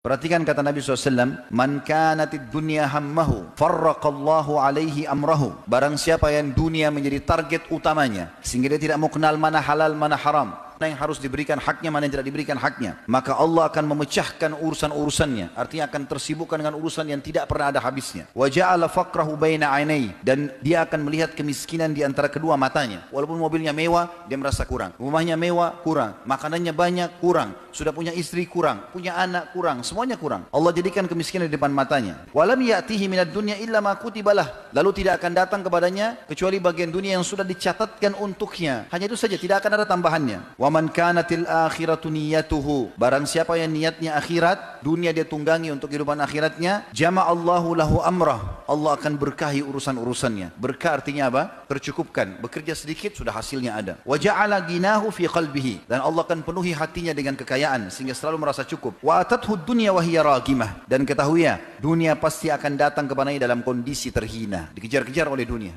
Perhatikan kata Nabi SAW, Man kanatid dunia hammahu, farraqallahu alaihi amrahu. Barang siapa yang dunia menjadi target utamanya, sehingga dia tidak mau kenal mana halal, mana haram mana yang harus diberikan haknya, mana yang tidak diberikan haknya. Maka Allah akan memecahkan urusan-urusannya. Artinya akan tersibukkan dengan urusan yang tidak pernah ada habisnya. وَجَعَلَ فَقْرَهُ بَيْنَ عَيْنَيْ Dan dia akan melihat kemiskinan di antara kedua matanya. Walaupun mobilnya mewah, dia merasa kurang. Rumahnya mewah, kurang. Makanannya banyak, kurang. Sudah punya istri, kurang. Punya anak, kurang. Semuanya kurang. Allah jadikan kemiskinan di depan matanya. Walam يَأْتِهِ minat dunia إِلَّا مَا كُتِبَ lalu tidak akan datang kepadanya kecuali bagian dunia yang sudah dicatatkan untuknya. Hanya itu saja, tidak akan ada tambahannya. Wa man kanatil akhiratu niyyatuhu. Barang siapa yang niatnya akhirat, dunia dia tunggangi untuk kehidupan akhiratnya, jama'allahu lahu amrah. Allah akan berkahi urusan-urusannya. Berkah artinya apa? Tercukupkan. Bekerja sedikit sudah hasilnya ada. Wa ja'ala ginahu fi qalbihi dan Allah akan penuhi hatinya dengan kekayaan sehingga selalu merasa cukup. Wa atathu dunya wa hiya ragimah dan ketahuilah dunia pasti akan datang kepadanya dalam kondisi terhina, dikejar-kejar oleh dunia.